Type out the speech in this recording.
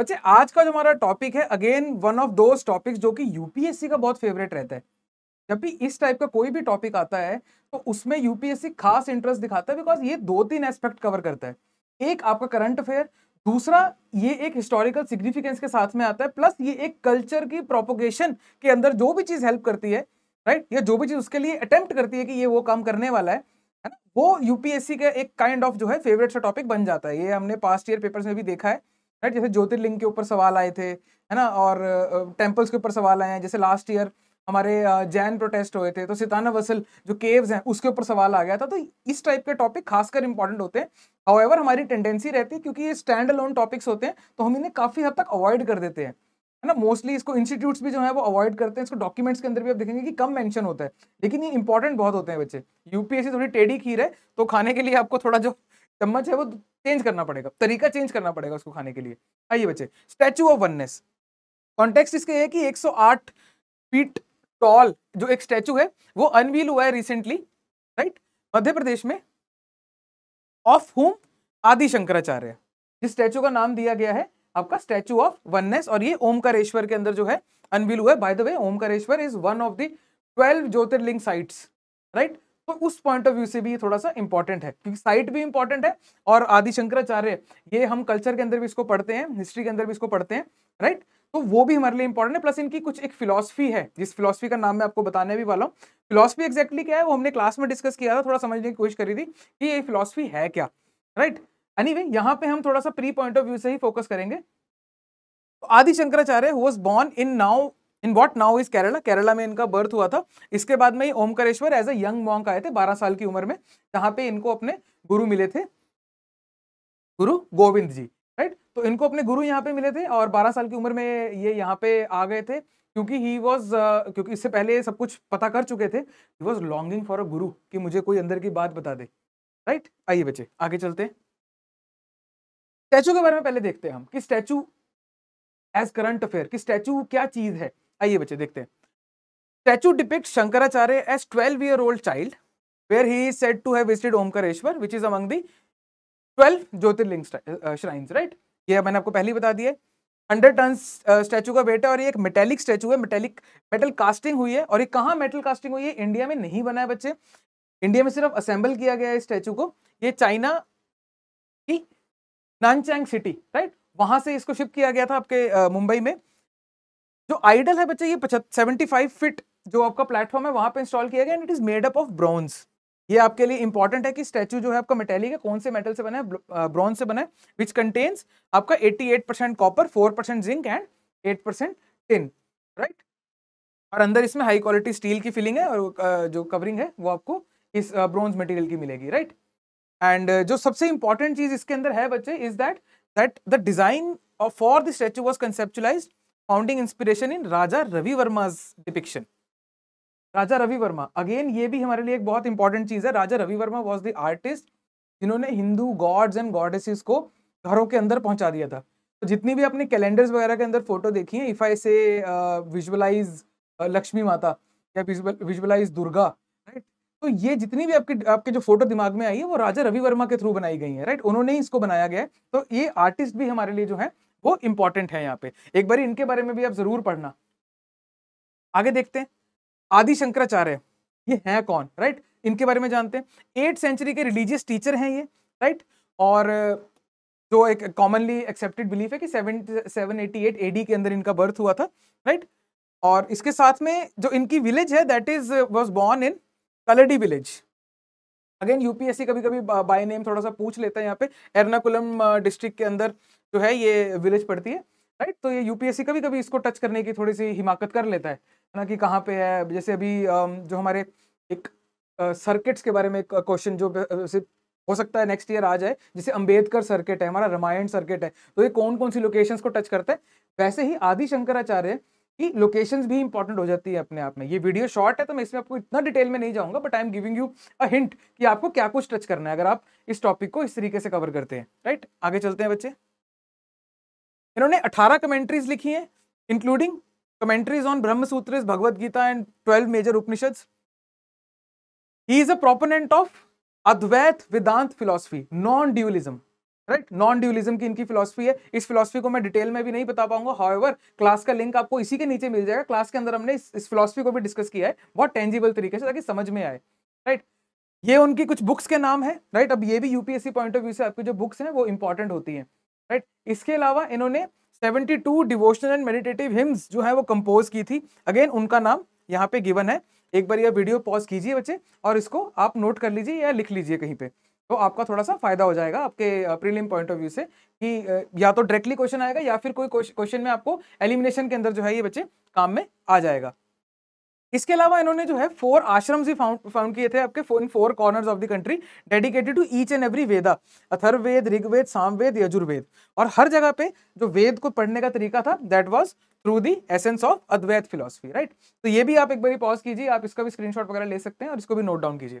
बच्चे आज का जो हमारा टॉपिक है again one of those topics जो कि यूपीएससी का बहुत फेवरेट रहता है जब भी इस टाइप का कोई भी टॉपिक आता है तो उसमें यूपीएससी खास इंटरेस्ट दिखाता है बिकॉज ये दो तीन एस्पेक्ट कवर करता है एक आपका करंट अफेयर दूसरा ये एक हिस्टोरिकल सिग्निफिकेंस के साथ में आता है प्लस ये एक कल्चर की प्रोपोगेशन के अंदर जो भी चीज़ हेल्प करती है राइट या जो भी चीज़ उसके लिए अटेम्प्ट करती है कि ये वो काम करने वाला है है ना वो यूपीएससी का एक काइंड kind ऑफ of जो है फेवरेट सा टॉपिक बन जाता है ये हमने पास्ट ईयर पेपर्स में भी देखा है राइट जैसे ज्योतिर्लिंग के ऊपर सवाल आए थे है ना और टेम्पल्स के ऊपर सवाल आए हैं जैसे लास्ट ईयर हमारे जैन प्रोटेस्ट हुए थे तो सिताना वसल जो केव्स हैं उसके ऊपर सवाल आ गया था तो इस टाइप के टॉपिक खासकर इंपॉर्टेंट होते हैं हाउएवर हमारी टेंडेंसी रहती है क्योंकि ये स्टैंड अलोन टॉपिक्स होते हैं तो हम इन्हें काफ़ी हद तक अवॉइड कर देते हैं है ना मोस्टली इसको इंस्टीट्यूट्स भी जो है वो अवॉइड करते हैं इसको डॉक्यूमेंट्स के अंदर भी आप देखेंगे कि कम मैंशन होता है लेकिन ये इंपॉर्टेंट बहुत होते हैं बच्चे यूपीएससी थोड़ी टेढ़ी खीर है तो खाने के लिए आपको थोड़ा जो चम्मच है वो तो चेंज करना पड़ेगा तरीका चेंज करना पड़ेगा उसको खाने के लिए आइए बच्चे स्टैचू ऑफ वननेस कॉन्टेक्स्ट इसके है कि 108 फीट टॉल जो एक स्टैचू है वो अनवील हुआ है रिसेंटली राइट मध्य प्रदेश में ऑफ होम आदि शंकराचार्य जिस स्टैचू का नाम दिया गया है आपका स्टैचू ऑफ वननेस और ये ओमकारेश्वर के अंदर जो है अनवील हुआ है by the way Omkareshwar is one of the twelve jyotirlinga sites right तो उस पॉइंट ऑफ व्यू से भी ये थोड़ा सा इंपॉर्टेंट है क्योंकि साइट भी इंपॉर्टेंट है और आदि शंकराचार्य ये हम कल्चर के अंदर भी इसको पढ़ते हैं हिस्ट्री के अंदर भी इसको पढ़ते हैं राइट तो वो भी हमारे लिए इंपॉर्टेंट है प्लस इनकी कुछ एक फिलोसफी है जिस फिलोसफी का नाम मैं आपको बताने भी वाला हूँ फिलोसफी एक्जैक्टली क्या है वो हमने क्लास में डिस्कस किया था थोड़ा समझने की कोशिश करी थी कि ये फिलोसफी है क्या राइट एनी वे यहाँ पे हम थोड़ा सा प्री पॉइंट ऑफ व्यू से ही फोकस करेंगे Adi Shankaracharya was born in now in what now is Kerala Kerala में इनका बर्थ हुआ था इसके बाद में Omkareshwar as a young monk आए थे बारह साल की उम्र में जहां पे इनको अपने गुरु मिले थे गुरु गोविंद जी राइट तो इनको अपने गुरु यहाँ पे मिले थे और बारह साल की उम्र में ये यहाँ पे आ गए थे क्योंकि ही वॉज क्योंकि इससे पहले सब कुछ पता कर चुके थे he was longing for a guru कि मुझे कोई अंदर की बात बता दे राइट आइए बच्चे आगे चलते हैं स्टैचू के बारे में पहले देखते हैं हम कि स्टैचू एज करंट अफेयर कि स्टैचू क्या चीज है आइए बच्चे देखते हैं statue depict Shankaracharya as twelve year old child where he is said to have visited Omkareshwar which is among the twelve jyotirlinga shrines right ये मैंने आपको पहले ही बता दिया हंड्रेड टन स्टैचू का बेटा और ये एक मेटेलिक स्टैचू है मेटेलिक मेटल कास्टिंग हुई है और ये कहाँ मेटल कास्टिंग हुई है इंडिया में नहीं बना है बच्चे इंडिया में सिर्फ असेंबल किया गया है स्टैचू को ये चाइना की नानचैंग सिटी राइट वहां से इसको शिप किया गया था आपके uh, मुंबई में जो आइडल है बच्चे ये सेवेंटी फाइव फिट जो आपका प्लेटफॉर्म है वहां पे इंस्टॉल किया गया and it is made up of bronze ये आपके लिए इंपॉर्टेंट है कि स्टैचू जो है आपका मेटेलिक है कौन से मेटल से बना है ब्रॉन्ज से बना है विच कंटेन्स आपका 88 percent copper four percent zinc and eight percent tin right और अंदर इसमें हाई क्वालिटी स्टील की फिलिंग है और जो कवरिंग है वो आपको इस ब्रॉन्ज मटेरियल की मिलेगी राइट एंड जो सबसे इंपॉर्टेंट चीज इसके अंदर है बच्चे is that that the design for the statue was conceptualize founding inspiration in Raja Ravi Varma depiction Raja Ravi Varma again ये भी हमारे लिए एक बहुत इंपॉर्टेंट चीज है Raja Ravi Varma was the artist जिन्होंने हिंदू गॉड्स एंड गॉडेसेस को घरों के अंदर पहुंचा दिया था तो जितनी भी आपने कैलेंडर्स वगैरह के अंदर फोटो देखी हैं इफ आई से विजुअलाइज लक्ष्मी माता या विजुअलाइज दुर्गा राइट तो ये जितनी भी आपके आपके जो फोटो दिमाग में आई है वो राजा रवि वर्मा के थ्रू बनाई गई है राइट उन्होंने ही इसको बनाया गया है तो ये आर्टिस्ट भी हमारे लिए जो है वो इंपॉर्टेंट है यहाँ पे एक बार इनके बारे में भी आप जरूर पढ़ना आगे देखते हैं आदि शंकराचार्य ये हैं कौन राइट इनके बारे में जानते हैं एट सेंचुरी के रिलीजियस टीचर हैं ये राइट और जो एक कॉमनली एक्सेप्टेड बिलीफ है कि seven seven eighty eight AD के अंदर इनका बर्थ हुआ था राइट और इसके साथ में जो इनकी विलेज है that is was born in Kaladi village again UPSC कभी कभी बाय नेम थोड़ा सा पूछ लेता है यहाँ पे एर्नाकुलम डिस्ट्रिक्ट के अंदर जो है ये विलेज पड़ती है राइट तो ये यूपीएससी कभी कभी इसको टच करने की थोड़ी सी हिमाकत कर लेता है ना कि कहाँ पे है जैसे अभी जो हमारे एक सर्किट्स के बारे में एक क्वेश्चन जो हो सकता है नेक्स्ट ईयर आ जाए जैसे अंबेडकर सर्किट है हमारा रामायण सर्किट है तो ये कौन कौन सी लोकेशंस को टच करता है वैसे ही आदि शंकराचार्य कि लोकेशंस भी इंपॉर्टेंट हो जाती है अपने आप में ये वीडियो शॉर्ट है तो मैं इसमें आपको इतना डिटेल में नहीं जाऊंगा but I am giving you a hint कि आपको क्या कुछ टच करना है अगर आप इस टॉपिक को इस तरीके से कवर करते हैं राइट आगे चलते हैं बच्चे इन्होंने 18 कमेंट्रीज लिखी हैं including commentaries on Brahma Sutra Bhagavad Gita and twelve major Upanishad he is a proponent of Advaita Vedanta philosophy non dualism right non dualism की इनकी फिलॉसफी है इस फिलोसफी को मैं डिटेल में भी नहीं बता पाऊंगा हाउएवर क्लास का लिंक आपको इसी के नीचे मिल जाएगा क्लास के अंदर हमने इस फिलोसफी को भी डिस्कस किया है बहुत टेंजिबल तरीके से ताकि समझ में आए राइट ये उनकी कुछ बुक्स के नाम है राइट अब ये भी यूपीएससी पॉइंट ऑफ व्यू से आपकी जो बुक्स हैं वो इंपॉर्टेंट होती हैं राइट इसके अलावा इन्होंने 72 डिवोशनल एंड मेडिटेटिव हिम्स जो है वो कंपोज की थी अगेन उनका नाम यहाँ पे गिवन है एक बार यह वीडियो पॉज कीजिए बच्चे और इसको आप नोट कर लीजिए या लिख लीजिए कहीं पे तो आपका थोड़ा सा फायदा हो जाएगा आपके प्रीलिम पॉइंट ऑफ व्यू से कि या तो डायरेक्टली क्वेश्चन आएगा या फिर कोई क्वेश्चन में आपको एलिमिनेशन के अंदर जो है ये बच्चे काम में आ जाएगा इसके अलावा इन्होंने जो है फोर आश्रम भी फाउंड फाउंड किए थे आपके in four corners of the country dedicated to each and every Veda Atharvaveda Rigveda Samaveda Yajurveda और हर जगह पे जो वेद को पढ़ने का तरीका था that was through the essence of Advaita philosophy right तो ये भी आप एक बार पॉज कीजिए आप इसका भी स्क्रीनशॉट वगैरह ले सकते हैं और इसको भी नोट डाउन कीजिए